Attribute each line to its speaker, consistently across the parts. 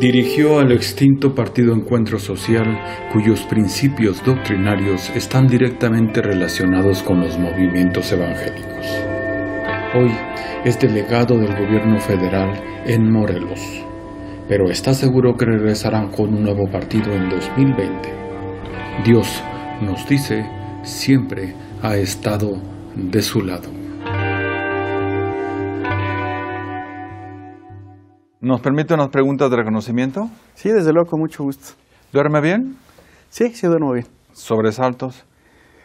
Speaker 1: Dirigió al extinto Partido Encuentro Social, cuyos principios doctrinarios están directamente relacionados con los movimientos evangélicos. Hoy es delegado del gobierno federal en Morelos, pero está seguro que regresarán con un nuevo partido en 2020. Dios nos dice siempre ha estado de su lado. ¿Nos permite unas preguntas de reconocimiento? Sí, desde luego, con mucho gusto. ¿Duerme bien? Sí, sí duermo bien. ¿Sobresaltos?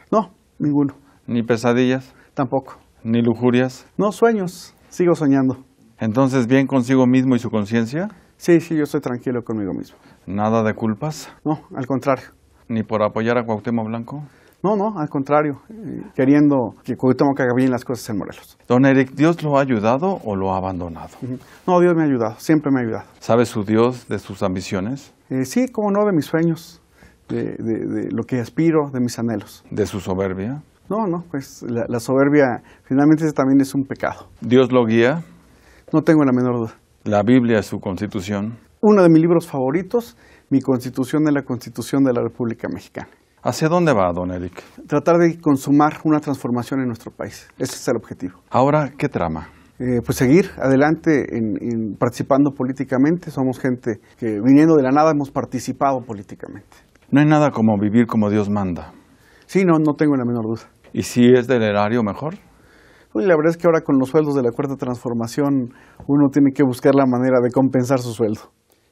Speaker 1: No, ninguno. ¿Ni pesadillas? Tampoco. ¿Ni lujurias? No, sueños. Sigo soñando. Entonces, ¿bien consigo mismo y su conciencia? Sí, sí, yo estoy tranquilo conmigo mismo. ¿Nada de culpas? No, al contrario. ¿Ni por apoyar a Cuauhtémoc Blanco?
Speaker 2: No, no, al contrario, queriendo que tengo que haga bien las cosas en Morelos.
Speaker 1: Don Eric, ¿Dios lo ha ayudado o lo ha abandonado?
Speaker 2: No, Dios me ha ayudado, siempre me ha ayudado.
Speaker 1: ¿Sabe su Dios de sus ambiciones?
Speaker 2: Eh, sí, como no, de mis sueños, de, lo que aspiro, de mis anhelos. ¿De su soberbia? No, no, pues la, la soberbia finalmente también es un pecado.
Speaker 1: ¿Dios lo guía?
Speaker 2: No tengo la menor duda.
Speaker 1: ¿La Biblia es su constitución?
Speaker 2: Uno de mis libros favoritos, mi constitución es la constitución de la República Mexicana. ¿Hacia dónde va, don Eric? Tratar de consumar una transformación en nuestro país. Ese es el objetivo.
Speaker 1: Ahora, ¿qué trama?
Speaker 2: Eh, pues seguir adelante participando políticamente. Somos gente que viniendo de la nada hemos participado políticamente.
Speaker 1: No hay nada como vivir como Dios manda.
Speaker 2: Sí, no, no tengo la menor duda.
Speaker 1: ¿Y si es del erario mejor?
Speaker 2: Pues la verdad es que ahora con los sueldos de la cuarta transformación uno tiene que buscar la manera de compensar su sueldo.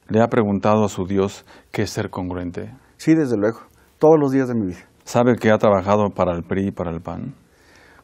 Speaker 1: ¿Le ha preguntado a su Dios
Speaker 2: qué es ser congruente? Sí, desde luego todos los días de mi vida.
Speaker 1: ¿Sabe que ha trabajado para el PRI y para el PAN?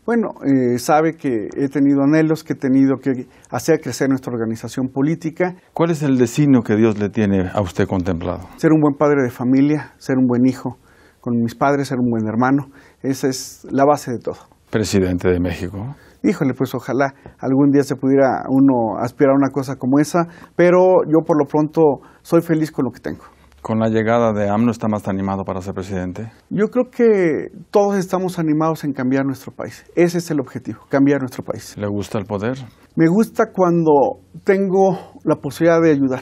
Speaker 2: Bueno, eh, sabe que he tenido anhelos, que he tenido que hacer crecer nuestra organización política.
Speaker 1: ¿Cuál es el destino que Dios le tiene a usted contemplado?
Speaker 2: Ser un buen padre de familia, ser un buen hijo, con mis padres ser un buen hermano. Esa es la base de todo.
Speaker 1: Presidente de México.
Speaker 2: Híjole, pues ojalá algún día se pudiera uno aspirar a una cosa como esa, pero yo por lo pronto soy feliz con lo que tengo
Speaker 1: con la llegada de AMLO está más animado para ser presidente?
Speaker 2: Yo creo que todos estamos animados en cambiar nuestro país. Ese es el objetivo, cambiar nuestro país. ¿Le gusta el poder? Me gusta cuando tengo la posibilidad de ayudar.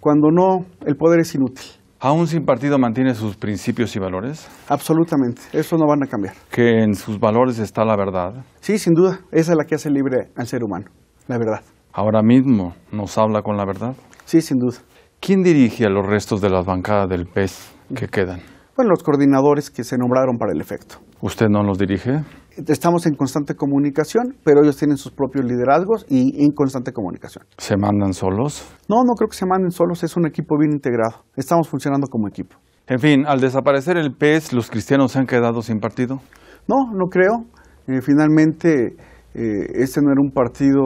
Speaker 2: Cuando no, el poder es inútil.
Speaker 1: ¿Aún sin partido mantiene sus principios y valores? Absolutamente, eso no van a cambiar. ¿Que en sus valores está la verdad?
Speaker 2: Sí, sin duda, esa es la que hace libre al ser humano, la verdad.
Speaker 1: ¿Ahora mismo nos habla con la verdad? Sí, sin duda. ¿Quién dirige a los restos de las bancadas del PES que quedan?
Speaker 2: Bueno, los coordinadores que se nombraron para el efecto.
Speaker 1: ¿Usted no los dirige?
Speaker 2: Estamos en constante comunicación, pero ellos tienen sus propios liderazgos y en constante comunicación. ¿Se mandan solos? No, no creo que se manden solos, es un equipo bien integrado. Estamos funcionando como equipo.
Speaker 1: En fin, al desaparecer el PES, ¿los cristianos se han quedado sin partido?
Speaker 2: No, no creo. Eh, finalmente, eh, este no era un partido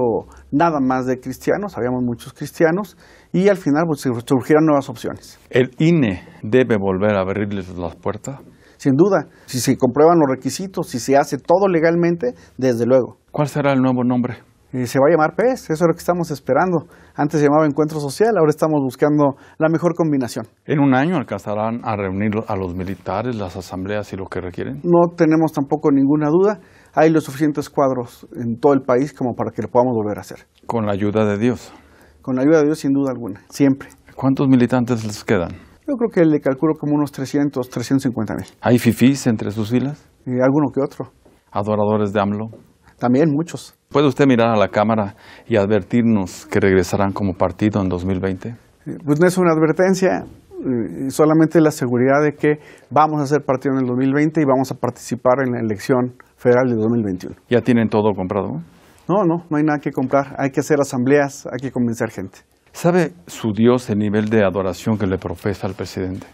Speaker 2: nada más de cristianos, habíamos muchos cristianos y al final pues, surgirán nuevas opciones.
Speaker 1: ¿El INE debe volver a abrirles las puertas?
Speaker 2: Sin duda, si se comprueban los requisitos, si se hace todo legalmente, desde luego. ¿Cuál será el nuevo nombre? Eh, se va a llamar PES, eso es lo que estamos esperando. Antes se llamaba Encuentro Social, ahora estamos buscando la mejor combinación.
Speaker 1: ¿En un año alcanzarán a reunir a los militares, las asambleas y lo que requieren?
Speaker 2: No tenemos tampoco ninguna duda. Hay los suficientes cuadros en todo el país como para que lo podamos volver a hacer.
Speaker 1: Con la ayuda de Dios.
Speaker 2: Con la ayuda de Dios, sin duda alguna,
Speaker 1: siempre. ¿Cuántos militantes les quedan?
Speaker 2: Yo creo que le calculo como unos 300, 350 mil.
Speaker 1: ¿Hay fifís entre sus filas?
Speaker 2: Y alguno que otro.
Speaker 1: ¿Adoradores de AMLO?
Speaker 2: También muchos.
Speaker 1: ¿Puede usted mirar a la Cámara y advertirnos que regresarán como partido en 2020? Eh,
Speaker 2: pues no es una advertencia, eh, solamente la seguridad de que vamos a ser partido en el 2020 y vamos a participar en la elección federal de 2021.
Speaker 1: ¿Ya tienen todo comprado?
Speaker 2: No, no, no hay nada que comprar, hay que hacer asambleas, hay que convencer gente.
Speaker 1: ¿Sabe su Dios el nivel de adoración que le profesa al presidente?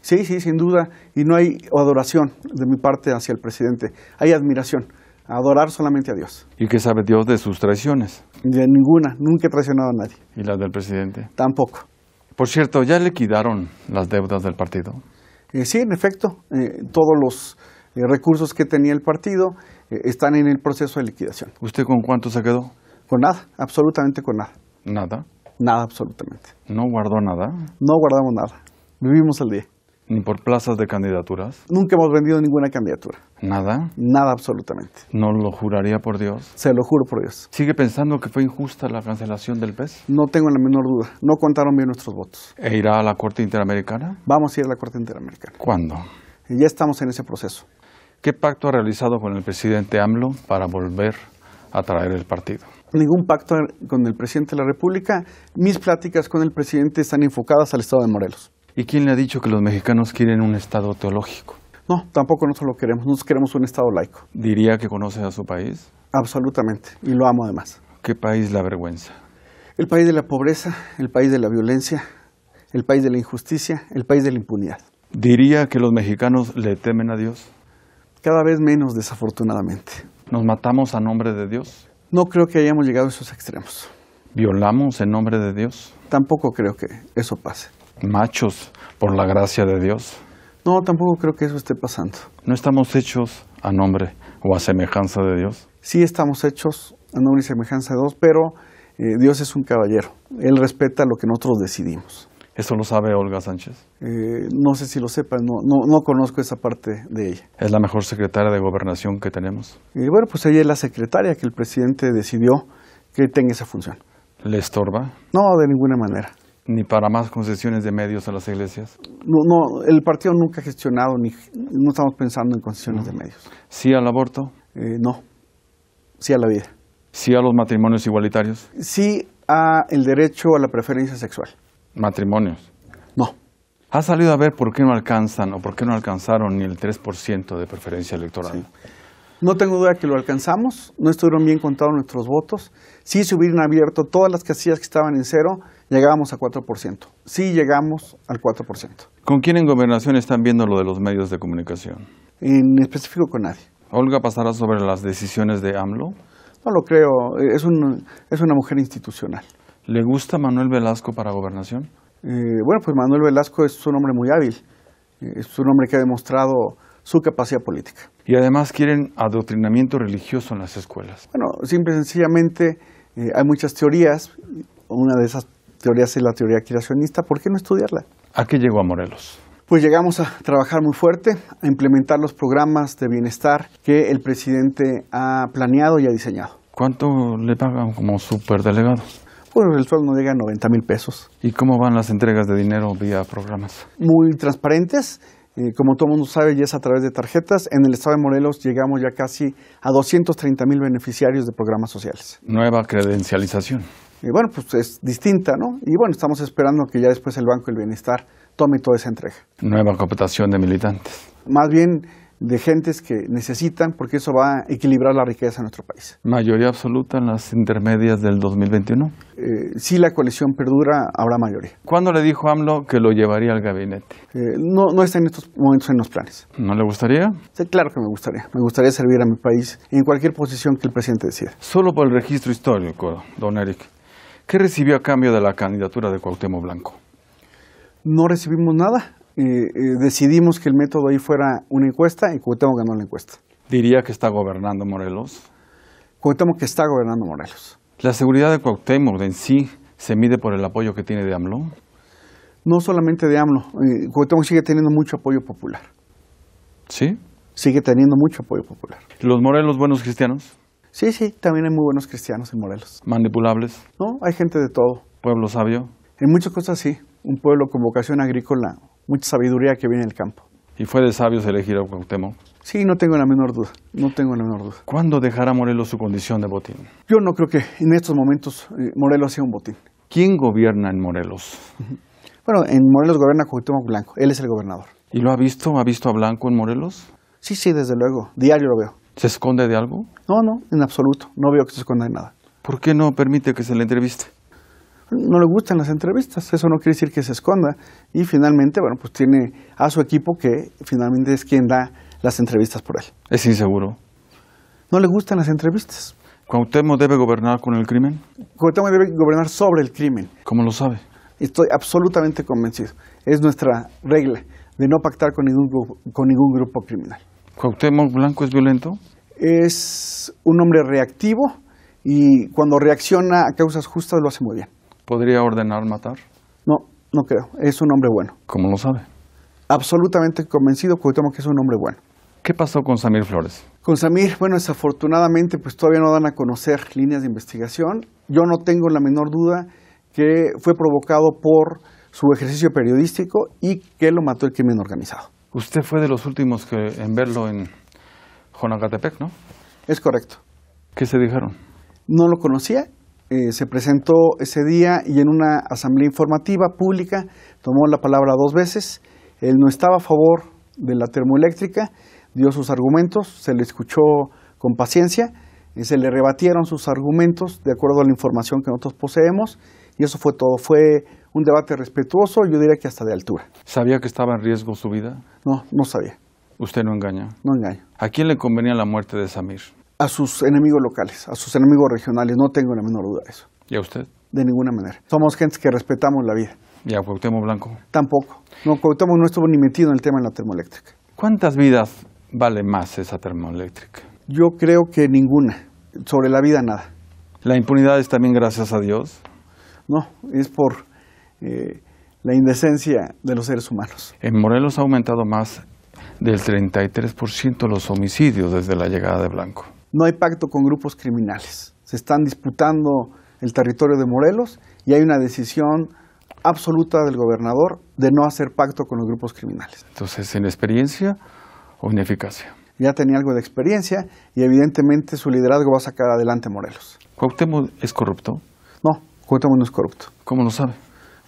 Speaker 2: Sí, sí, sin duda. Y no hay adoración de mi parte hacia el presidente, hay admiración. Adorar solamente a Dios.
Speaker 1: ¿Y qué sabe Dios de sus traiciones?
Speaker 2: De ninguna, nunca he traicionado a nadie.
Speaker 1: ¿Y las del presidente? Tampoco. Por cierto, ¿ya le liquidaron las deudas del partido?
Speaker 2: Eh, sí, en efecto, eh, todos los eh, recursos que tenía el partido eh, están en el proceso de liquidación. ¿Usted con cuánto se quedó? Con nada, absolutamente con nada. ¿Nada? Nada, absolutamente. ¿No guardó nada? No guardamos nada. Vivimos el día. ¿Ni por plazas de candidaturas? Nunca hemos vendido ninguna candidatura. ¿Nada? Nada, absolutamente.
Speaker 1: ¿No lo juraría por Dios?
Speaker 2: Se lo juro por Dios. ¿Sigue pensando que fue injusta la cancelación del PES? No tengo la menor duda. No contaron bien nuestros votos.
Speaker 1: ¿E irá a la Corte Interamericana?
Speaker 2: Vamos a ir a la Corte Interamericana. ¿Cuándo? ya estamos en ese proceso. ¿Qué pacto
Speaker 1: ha realizado con el presidente AMLO para volver a traer el partido?
Speaker 2: Ningún pacto con el presidente de la República. Mis pláticas con el presidente están enfocadas al estado de Morelos.
Speaker 1: ¿Y quién le ha dicho que los mexicanos quieren un estado teológico?
Speaker 2: No, tampoco nosotros lo queremos. Nosotros queremos un estado laico. ¿Diría que conoce a su país? Absolutamente, y lo amo además. ¿Qué país la vergüenza? El país de la pobreza, el país de la violencia, el país de la injusticia, el país de la impunidad.
Speaker 1: ¿Diría que los mexicanos le temen a Dios? Cada vez menos, desafortunadamente. ¿Nos matamos a nombre de Dios? No creo que hayamos llegado a esos extremos. ¿Violamos en nombre de Dios? Tampoco creo que eso pase. ¿Machos por la gracia de Dios? No, tampoco creo que eso esté pasando. ¿No estamos hechos a nombre o a semejanza de Dios?
Speaker 2: Sí estamos hechos a nombre y semejanza de Dios, pero eh, Dios es un caballero. Él respeta lo que nosotros decidimos. ¿Eso lo sabe Olga Sánchez? Eh, no sé si lo sepa, no, no, conozco esa parte de ella. ¿Es
Speaker 1: la mejor secretaria de gobernación que tenemos?
Speaker 2: Y bueno, pues ella es la secretaria que el presidente decidió que tenga esa función. ¿Le estorba? No, de ninguna manera.
Speaker 1: ¿Ni para más concesiones de medios a las iglesias?
Speaker 2: No, no el partido nunca ha gestionado, ni, no estamos pensando en concesiones de medios.
Speaker 1: ¿Sí al aborto? Eh, no, sí a la vida. ¿Sí a los matrimonios igualitarios?
Speaker 2: Sí a el derecho a la preferencia sexual
Speaker 1: matrimonios. No. ¿Ha salido a ver por qué no alcanzan o por qué no alcanzaron ni el 3% de preferencia electoral?
Speaker 2: No tengo duda que lo alcanzamos, no estuvieron bien contados nuestros votos. Si se hubieran abierto todas las casillas que estaban en cero, llegábamos a 4%. Sí llegamos al 4%.
Speaker 1: ¿Con quién en gobernación están viendo lo de los medios de comunicación?
Speaker 2: En específico con nadie.
Speaker 1: ¿Olga pasará sobre las decisiones de AMLO?
Speaker 2: No lo creo, es, un, es una mujer institucional. ¿Le gusta Manuel Velasco para gobernación? Eh, bueno, pues Manuel Velasco es un hombre muy hábil, eh, es un hombre que ha demostrado su capacidad política.
Speaker 1: Y además quieren adoctrinamiento religioso en las escuelas.
Speaker 2: Bueno, simple y sencillamente eh, hay muchas teorías, una de esas teorías es la teoría creacionista, ¿por qué no estudiarla?
Speaker 1: ¿A qué llegó a Morelos?
Speaker 2: Pues llegamos a trabajar muy fuerte, a implementar los programas de bienestar que el presidente ha planeado y ha diseñado.
Speaker 1: ¿Cuánto le pagan como superdelegado?
Speaker 2: Bueno, el sueldo no llega a 90 mil pesos. ¿Y cómo van las entregas de dinero vía programas? Muy transparentes. Eh, como todo mundo sabe, ya es a través de tarjetas. En el estado de Morelos llegamos ya casi a 230 mil beneficiarios de programas sociales.
Speaker 1: Nueva credencialización.
Speaker 2: Y eh, bueno, pues es distinta, ¿no? Y bueno, estamos esperando que ya después el Banco del Bienestar tome toda esa entrega.
Speaker 1: Nueva computación de militantes.
Speaker 2: Más bien de gentes que necesitan, porque eso va a equilibrar la riqueza en nuestro país.
Speaker 1: ¿Mayoría absoluta en las intermedias del 2021?
Speaker 2: Eh, si la coalición perdura, habrá mayoría.
Speaker 1: ¿Cuándo le dijo AMLO que lo llevaría al gabinete?
Speaker 2: Eh, no, no está en estos momentos en los planes. ¿No le gustaría? Sí, claro que me gustaría. Me gustaría servir a mi país en cualquier posición que el presidente decida.
Speaker 1: Solo por el registro histórico, don Eric, ¿qué recibió a cambio de la candidatura de Cuauhtémoc Blanco?
Speaker 2: No recibimos nada decidimos que el método ahí fuera una encuesta y Cuauhtémoc ganó la encuesta.
Speaker 1: Diría que está gobernando Morelos.
Speaker 2: Cuauhtémoc que está
Speaker 1: gobernando Morelos. ¿La seguridad de Cuauhtémoc en sí se mide por el apoyo que tiene de AMLO?
Speaker 2: No solamente de AMLO. Eh, sigue teniendo mucho apoyo popular. ¿Sí? Sigue teniendo mucho apoyo popular. ¿Los Morelos buenos cristianos? Sí, sí, también hay muy buenos cristianos en Morelos. ¿Manipulables? No, hay gente de todo. ¿Pueblo sabio? En muchas cosas sí. Un pueblo con vocación agrícola mucha sabiduría que viene el campo.
Speaker 1: ¿Y fue de sabios elegir a Cuauhtémoc?
Speaker 2: Sí, no tengo la menor duda, no tengo la menor duda. ¿Cuándo dejará Morelos su condición de botín? Yo no creo que en estos momentos eh, Morelos sea un botín. ¿Quién gobierna en Morelos? Bueno, en Morelos gobierna Cuauhtémoc Blanco, él es el gobernador. ¿Y lo ha visto? ¿Ha visto a Blanco en Morelos? Sí, sí, desde luego, diario lo veo. ¿Se esconde de algo? No, no, en absoluto, no veo que se esconda de nada. ¿Por qué no permite que se le entreviste? no le gustan las entrevistas, eso no quiere decir que se esconda. Y finalmente, bueno, pues tiene a su equipo que finalmente es quien da las entrevistas por él.
Speaker 1: Es inseguro.
Speaker 2: No le gustan las entrevistas. ¿Cuauhtémoc debe gobernar con el crimen? Cuauhtémoc debe gobernar sobre el crimen. ¿Cómo lo sabe? Estoy absolutamente convencido. Es nuestra regla de no pactar con ningún, con ningún grupo criminal.
Speaker 1: ¿Cuauhtémoc Blanco es violento?
Speaker 2: Es un hombre reactivo y cuando reacciona a causas justas lo hace muy bien podría
Speaker 1: ordenar matar?
Speaker 2: No, no creo. Es un hombre bueno. ¿Cómo lo sabe? Absolutamente convencido, Cuauhtémoc, que es un hombre bueno. ¿Qué pasó con Samir Flores? Con Samir, bueno, desafortunadamente, pues todavía no dan a conocer líneas de investigación. Yo no tengo la menor duda que fue provocado por su ejercicio periodístico y que lo mató el crimen organizado. Usted
Speaker 1: fue de los últimos que en verlo en Jonacatepec, ¿no?
Speaker 2: Es correcto. ¿Qué se dijeron? No lo conocía eh, se presentó ese día y en una asamblea informativa pública tomó la palabra dos veces. Él no estaba a favor de la termoeléctrica, dio sus argumentos, se le escuchó con paciencia, y se le rebatieron sus argumentos de acuerdo a la información que nosotros poseemos y eso fue todo. Fue un debate respetuoso, yo diría que hasta de altura.
Speaker 1: ¿Sabía que estaba en riesgo su vida?
Speaker 2: No, no sabía.
Speaker 1: Usted no engaña. No engaña. ¿A quién le convenía la muerte de Samir?
Speaker 2: a sus enemigos locales, a sus enemigos regionales, no tengo la menor duda de eso. ¿Y a usted? De ninguna manera. Somos gente que respetamos la vida. ¿Y a Cuauhtémoc Blanco? Tampoco. No, Cuauhtémoc no estuvo ni metido en el tema de la termoeléctrica.
Speaker 1: ¿Cuántas vidas vale más esa termoeléctrica?
Speaker 2: Yo creo que ninguna. Sobre la vida nada.
Speaker 1: ¿La impunidad es también gracias a Dios?
Speaker 2: No, es por eh, la indecencia de los seres humanos.
Speaker 1: En Morelos ha aumentado más del 33% los homicidios desde la llegada de Blanco
Speaker 2: no hay pacto con grupos criminales. Se están disputando el territorio de Morelos y hay una decisión absoluta del gobernador de no hacer pacto con los grupos criminales.
Speaker 1: Entonces, ¿en experiencia o en eficacia?
Speaker 2: Ya tenía algo de experiencia y evidentemente su liderazgo va a sacar adelante Morelos. ¿Cuauhtémoc es corrupto? No, Cuauhtémoc no es corrupto. ¿Cómo lo sabe?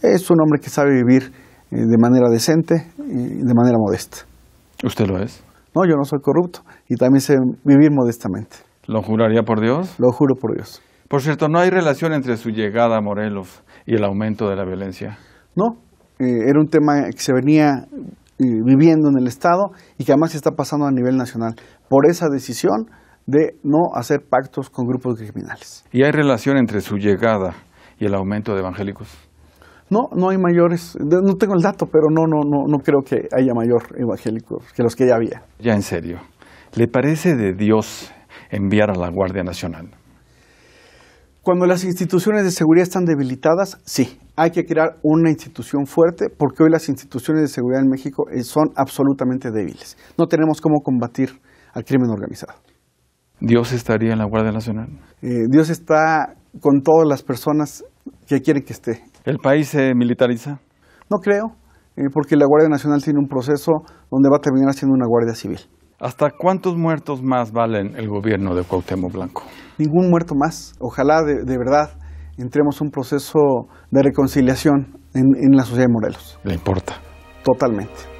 Speaker 2: Es un hombre que sabe vivir eh, de manera decente y de manera modesta. ¿Usted lo es? No, yo no soy corrupto y también sé vivir modestamente. ¿Lo juraría por Dios? Lo juro por Dios.
Speaker 1: Por cierto, ¿no hay relación entre su llegada a Morelos y el aumento de la violencia?
Speaker 2: No, eh, era un tema que se venía eh, viviendo en el Estado y que además se está pasando a nivel nacional por esa decisión de no hacer pactos con grupos criminales.
Speaker 1: ¿Y hay relación entre su llegada y el aumento de evangélicos?
Speaker 2: No, no hay mayores, no tengo el dato, pero no, no, no, no creo que haya mayor evangélicos que los que ya había.
Speaker 1: Ya en serio, ¿le parece de Dios enviar a la Guardia Nacional?
Speaker 2: Cuando las instituciones de seguridad están debilitadas, sí, hay que crear una institución fuerte porque hoy las instituciones de seguridad en México eh, son absolutamente débiles. No tenemos cómo combatir al crimen organizado.
Speaker 1: ¿Dios estaría en la Guardia Nacional?
Speaker 2: Eh, Dios está con todas las personas que quieren que esté ¿El
Speaker 1: país se militariza?
Speaker 2: No creo, eh, porque la Guardia Nacional tiene un proceso donde va a terminar siendo una Guardia Civil.
Speaker 1: ¿Hasta cuántos muertos más valen el gobierno de Cuauhtémoc Blanco?
Speaker 2: Ningún muerto más. Ojalá de, verdad entremos en un proceso de reconciliación en, en la sociedad de Morelos. ¿Le importa? Totalmente.